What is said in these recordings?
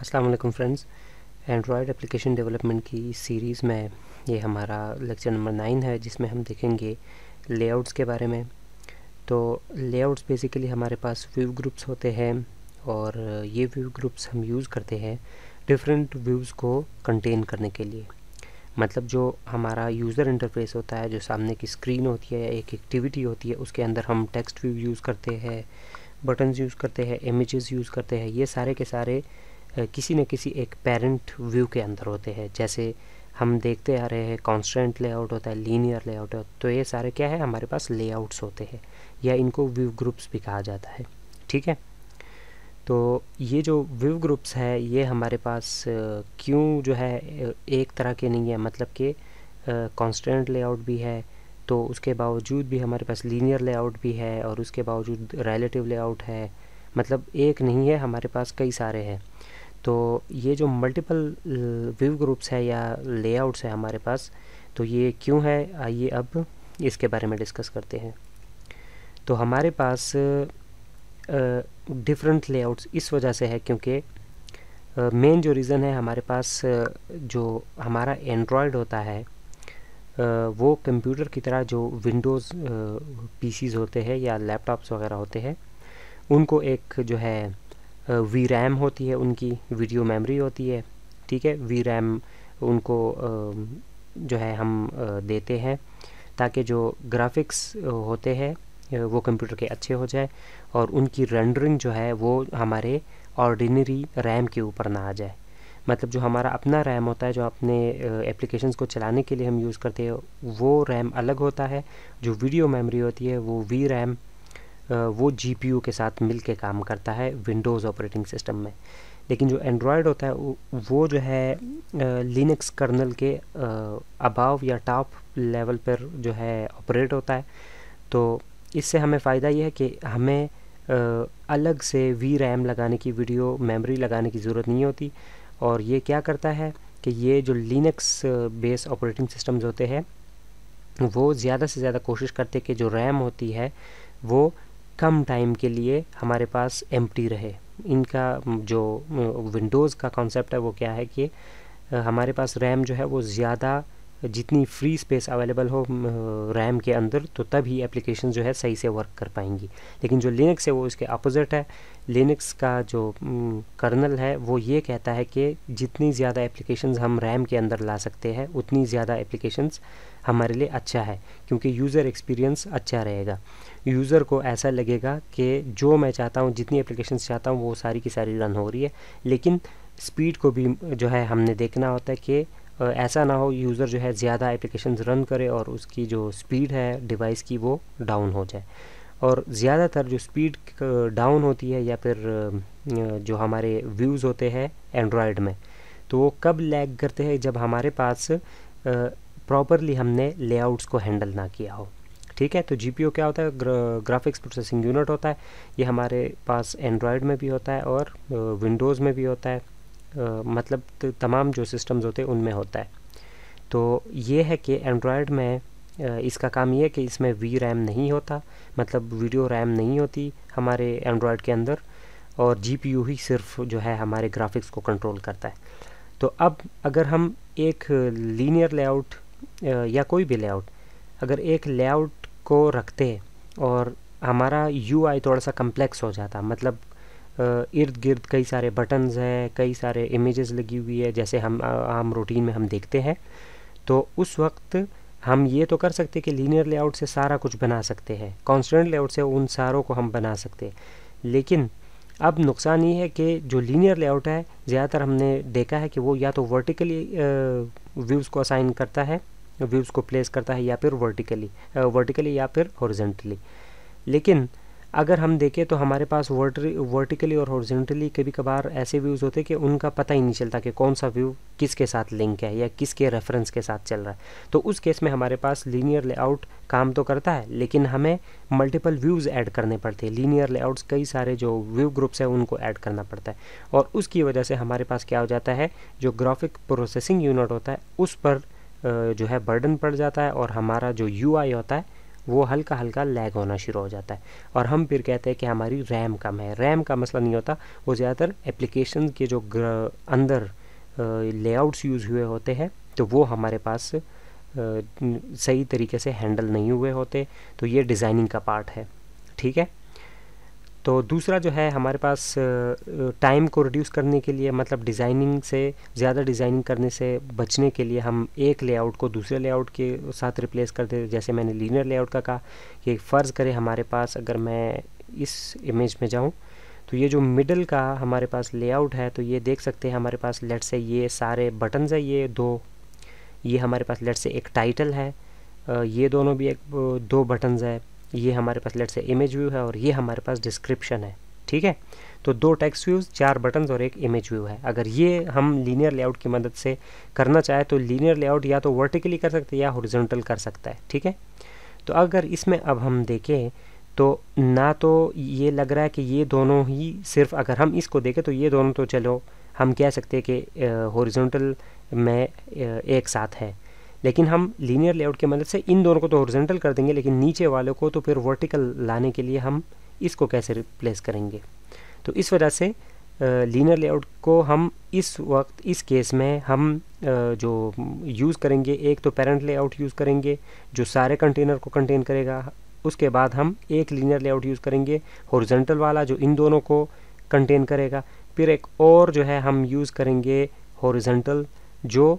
अस्सलाम वालेकुम friends android application development की सीरीज़ में ये हमारा लेक्चर नंबर नाइन है जिसमें हम देखेंगे लेआउट्स के बारे में तो लेआउट्स बेसिकली हमारे पास व्यू ग्रुप्स होते हैं और ये व्यू ग्रुप्स हम यूज़ करते हैं डिफरेंट व्यूज़ को कंटेन करने के लिए मतलब जो हमारा यूज़र इंटरफेस होता है जो सामने की स्क्रीन होती है या एक एक्टिविटी होती है उसके अंदर हम टेक्स्ट व्यू यूज़ करते हैं बटन्स यूज़ करते हैं इमेजेस यूज़ करते हैं ये सारे के सारे किसी न किसी एक पेरेंट व्यू के अंदर होते हैं जैसे हम देखते आ रहे हैं कॉन्स्टेंट लेआउट होता है लीनियर लेआउट होता है तो ये सारे क्या है हमारे पास लेआउट्स होते हैं या इनको व्यू ग्रुप्स भी कहा जाता है ठीक है तो ये जो व्यू ग्रुप्स है ये हमारे पास क्यों जो है एक तरह के नहीं है मतलब कि कॉन्स्टेंट लेआउट भी है तो उसके बावजूद भी हमारे पास लीनियर लेआउट भी है और उसके बावजूद रिलेटिव लेआउट है मतलब एक नहीं है हमारे पास कई सारे हैं तो ये जो मल्टीपल व्यू ग्रुप्स है या लेआउट्स है हमारे पास तो ये क्यों है आइए अब इसके बारे में डिस्कस करते हैं तो हमारे पास डिफरेंट लेआउट्स इस वजह से है क्योंकि मेन जो रीज़न है हमारे पास जो हमारा एंड्रॉयड होता है वो कंप्यूटर की तरह जो विंडोज़ पीसीज होते हैं या लैपटॉप्स वगैरह होते हैं उनको एक जो है वी रैम होती है उनकी वीडियो मेमोरी होती है ठीक है वी रैम उनको जो है हम देते हैं ताकि जो ग्राफिक्स होते हैं वो कंप्यूटर के अच्छे हो जाए और उनकी रेंडरिंग जो है वो हमारे ऑर्डिनरी रैम के ऊपर ना आ जाए मतलब जो हमारा अपना रैम होता है जो अपने एप्लीकेशंस को चलाने के लिए हम यूज़ करते हैं वो रैम अलग होता है जो वीडियो मेमोरी होती है वो वी रैम वो जी के साथ मिल के काम करता है विंडोज़ ऑपरेटिंग सिस्टम में लेकिन जो एंड्रॉयड होता है वो जो है लिनक्स कर्नल के अबाव या टॉप लेवल पर जो है ऑपरेट होता है तो इससे हमें फ़ायदा ये है कि हमें अलग से वी रैम लगाने की वीडियो मेमोरी लगाने की ज़रूरत नहीं होती और ये क्या करता है कि ये जो लिनक्स बेस ऑपरेटिंग सिस्टम्स होते हैं वो ज़्यादा से ज़्यादा कोशिश करते कि जो रैम होती है वो कम टाइम के लिए हमारे पास एम रहे इनका जो विंडोज़ का कॉन्सेप्ट है वो क्या है कि हमारे पास रैम जो है वो ज़्यादा जितनी फ्री स्पेस अवेलेबल हो रैम के अंदर तो तब ही एप्लीकेशन जो है सही से वर्क कर पाएंगी लेकिन जो लिनक्स है वो इसके अपोजिट है लिनक्स का जो कर्नल है वो ये कहता है कि जितनी ज़्यादा एप्लीकेशन हम रैम के अंदर ला सकते हैं उतनी ज़्यादा एप्लीकेशन हमारे लिए अच्छा है क्योंकि यूज़र एक्सपीरियंस अच्छा रहेगा यूज़र को ऐसा लगेगा कि जो मैं चाहता हूँ जितनी एप्लीकेशन चाहता हूँ वो सारी की सारी रन हो रही है लेकिन स्पीड को भी जो है हमने देखना होता है कि ऐसा ना हो यूज़र जो है ज़्यादा एप्लीकेशन रन करे और उसकी जो स्पीड है डिवाइस की वो डाउन हो जाए और ज़्यादातर जो स्पीड डाउन होती है या फिर जो हमारे व्यूज़ होते हैं एंड्रॉयड में तो वो कब लैग करते हैं जब हमारे पास प्रॉपरली हमने लेआउट्स को हैंडल ना किया हो ठीक है तो जी क्या होता है ग्राफिक्स प्रोसेसिंग यूनिट होता है ये हमारे पास एंड्रॉयड में भी होता है और विंडोज़ में भी होता है मतलब तमाम जो सिस्टम्स होते हैं उनमें होता है तो ये है कि एंड्रॉयड में इसका काम ये है कि इसमें वी रैम नहीं होता मतलब वीडियो रैम नहीं होती हमारे एंड्रॉयड के अंदर और जी ही सिर्फ जो है हमारे ग्राफिक्स को कंट्रोल करता है तो अब अगर हम एक लीनियर लेआउट या कोई भी लेआउट अगर एक लेआउट को रखते और हमारा यू थोड़ा सा कम्प्लेक्स हो जाता मतलब इर्द गिर्द कई सारे बटन्स हैं कई सारे इमेजेस लगी हुई है जैसे हम आम रूटीन में हम देखते हैं तो उस वक्त हम ये तो कर सकते कि लीनियर लेआउट से सारा कुछ बना सकते हैं कॉन्सटेंट लेआउट से उन सारों को हम बना सकते लेकिन अब नुकसान ये है कि जो लीनियर लेआउट है ज़्यादातर हमने देखा है कि वो या तो वर्टिकली व्यूज़ को असाइन करता है व्यूज़ को प्लेस करता है या फिर वर्टिकली वर्टिकली या फिर हॉरिजेंटली लेकिन अगर हम देखें तो हमारे पास वर्टिकली और हॉर्जेंटली कभी कभार ऐसे व्यूज़ होते हैं कि उनका पता ही नहीं चलता कि कौन सा व्यू किसके साथ लिंक है या किसके रेफरेंस के साथ चल रहा है तो उस केस में हमारे पास लीनियर लेआउट काम तो करता है लेकिन हमें मल्टीपल व्यूज़ ऐड करने पड़ते हैं लीनियर लेआउट्स कई सारे जो व्यू ग्रुप्स हैं उनको ऐड करना पड़ता है और उसकी वजह से हमारे पास क्या हो जाता है जो ग्राफिक प्रोसेसिंग यूनिट होता है उस पर जो है बर्डन पड़ जाता है और हमारा जो यू होता है वो हल्का हल्का लैग होना शुरू हो जाता है और हम फिर कहते हैं कि हमारी रैम कम है रैम का मसला नहीं होता वो ज़्यादातर एप्लीकेशन के जो अंदर लेआउट्स यूज़ हुए होते हैं तो वो हमारे पास सही तरीके से हैंडल नहीं हुए होते तो ये डिज़ाइनिंग का पार्ट है ठीक है तो दूसरा जो है हमारे पास टाइम को रिड्यूस करने के लिए मतलब डिज़ाइनिंग से ज़्यादा डिज़ाइनिंग करने से बचने के लिए हम एक लेआउट को दूसरे लेआउट के साथ रिप्लेस कर देते जैसे मैंने लीनियर लेआउट का कहा कि फ़र्ज़ करें हमारे पास अगर मैं इस इमेज में जाऊँ तो ये जो मिडल का हमारे पास लेआउट है तो ये देख सकते हैं हमारे पास लेट से ये सारे बटनज़ है ये दो ये हमारे पास लेट से एक टाइटल है ये दोनों भी एक दो बटनज है ये हमारे पास लेट से इमेज व्यू है और ये हमारे पास डिस्क्रिप्शन है ठीक है तो दो टेक्स्ट व्यूज चार बटन्स और एक इमेज व्यू है अगर ये हम लीनियर लेआउट की मदद से करना चाहे तो लीनियर लेआउट या तो वर्टिकली कर सकते हैं या हॉरिजॉन्टल कर सकता है ठीक है तो अगर इसमें अब हम देखें तो ना तो ये लग रहा है कि ये दोनों ही सिर्फ अगर हम इसको देखें तो ये दोनों तो चलो हम कह सकते हैं कि हॉरिजॉन्टल में एक साथ है लेकिन हम लीनियर लेआउट की मदद से इन दोनों को तो ओरिजेंटल कर देंगे लेकिन नीचे वालों को तो फिर वर्टिकल लाने के लिए हम इसको कैसे रिप्लेस करेंगे तो इस वजह से लीनियर लेआउट को हम इस वक्त इस केस में हम जो यूज़ करेंगे एक तो पेरेंट लेआउट यूज़ करेंगे जो सारे कंटेनर को कंटेन करेगा उसके बाद हम एक लीनियर लेआउट यूज़ करेंगे हॉरिजेंटल वाला जो इन दोनों को कंटेन करेगा फिर एक और जो है हम यूज़ करेंगे हॉरिजेंटल जो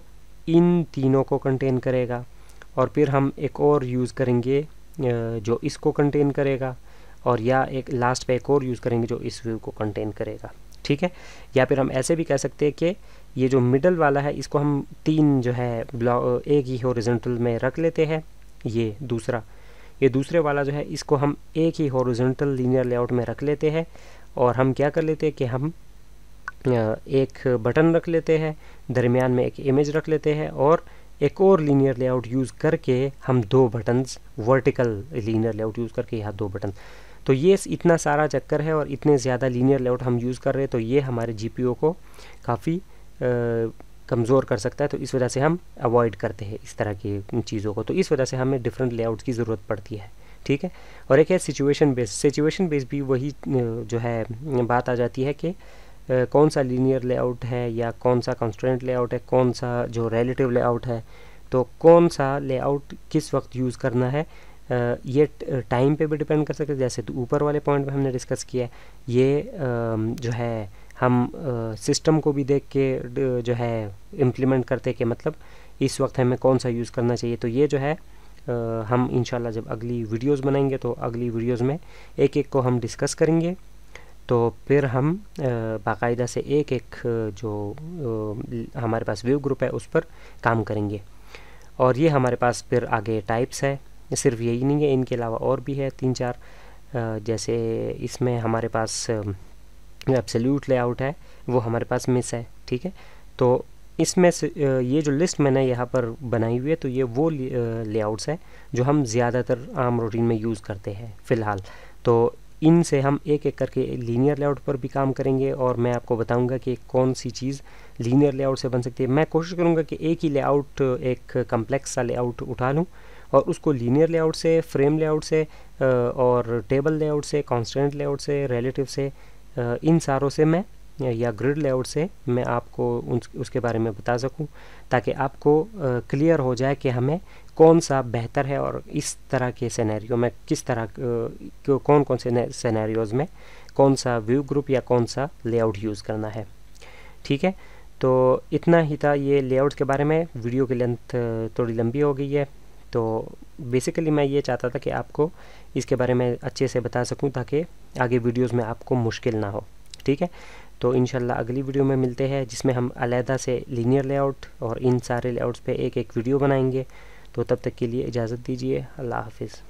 इन तीनों को कंटेन करेगा और फिर हम एक और यूज़ करेंगे जो इसको कंटेन करेगा और या एक लास्ट पे एक और यूज़ करेंगे जो इस व्यू को कंटेन करेगा ठीक है या फिर हम ऐसे भी कह सकते हैं कि ये जो मिडल वाला है इसको हम तीन जो है ब्लॉक एक ही हॉरिजेंटल में रख लेते हैं ये दूसरा ये दूसरे वाला जो है इसको हम एक ही हॉरिजेंटल लीनियर लेआउट में रख लेते हैं और हम क्या कर लेते हैं कि हम एक बटन रख लेते हैं दरमियान में एक इमेज रख लेते हैं और एक और लीनियर लेआउट यूज़ करके हम दो buttons vertical linear layout use करके यहाँ दो बटन तो ये इतना सारा चक्कर है और इतने ज़्यादा लीनियर लेआउट हम यूज़ कर रहे हैं तो ये हमारे जी को काफ़ी कमज़ोर कर सकता है तो इस वजह से हम अवॉइड करते हैं इस तरह की चीज़ों को तो इस वजह से हमें डिफरेंट लेआउट की ज़रूरत पड़ती है ठीक है और एक है सिचुएशन बेस्ड सिचुएशन बेस्ड भी वही जो है बात आ जाती है कि कौन सा लीनियर लेआउट है या कौन सा कंस्टेंट लेआउट है कौन सा जो रिलेटिव लेआउट है तो कौन सा लेआउट किस वक्त यूज़ करना है ये टाइम पे भी डिपेंड कर सकते हैं जैसे तो ऊपर वाले पॉइंट पे हमने डिस्कस किया है ये जो है हम सिस्टम को भी देख के जो है इम्प्लीमेंट करते कि मतलब इस वक्त हमें कौन सा यूज़ करना चाहिए तो ये जो है हम इंशाल्लाह जब अगली वीडियोज़ बनाएंगे तो अगली वीडियोज़ में एक एक को हम डिस्कस करेंगे तो फिर हम बाकायदा से एक एक जो हमारे पास व्यू ग्रुप है उस पर काम करेंगे और ये हमारे पास फिर आगे टाइप्स है सिर्फ यही नहीं है इनके अलावा और भी है तीन चार जैसे इसमें हमारे पास एब्सोल्यूट लेआउट है वो हमारे पास मिस है ठीक है तो इसमें से ये जो लिस्ट मैंने यहाँ पर बनाई हुई है तो ये वो लेआउट्स हैं जो हम ज़्यादातर आम रूटीन में यूज़ करते हैं फ़िलहाल तो इन से हम एक एक करके लीनियर लेआउट पर भी काम करेंगे और मैं आपको बताऊंगा कि कौन सी चीज़ लीनियर लेआउट से बन सकती है मैं कोशिश करूंगा कि एक ही लेआउट एक कम्प्लेक्स सा लेआउट उठा लूँ और उसको लीनियर लेआउट से फ्रेम लेआउट से और टेबल लेआउट से कॉन्सटेंट लेआउट से रिलेटिव से इन सारों से मैं या ग्रिड लेआउट से मैं आपको उन उसके बारे में बता सकूं ताकि आपको क्लियर हो जाए कि हमें कौन सा बेहतर है और इस तरह के सिनेरियो में किस तरह कौन कौन से सिनेरियोज़ में कौन सा व्यू ग्रुप या कौन सा लेआउट यूज़ करना है ठीक है तो इतना ही था ये लेआउट के बारे में वीडियो की लेंथ थोड़ी लंबी हो गई है तो बेसिकली मैं ये चाहता था कि आपको इसके बारे में अच्छे से बता सकूं ताकि आगे वीडियोस में आपको मुश्किल ना हो ठीक है तो इन अगली वीडियो में मिलते हैं जिसमें हम अलहदा से लीनियर लेआउट और इन सारे लेआउट्स पे एक एक वीडियो बनाएंगे तो तब तक के लिए इजाज़त दीजिए अल्लाह हाफिज़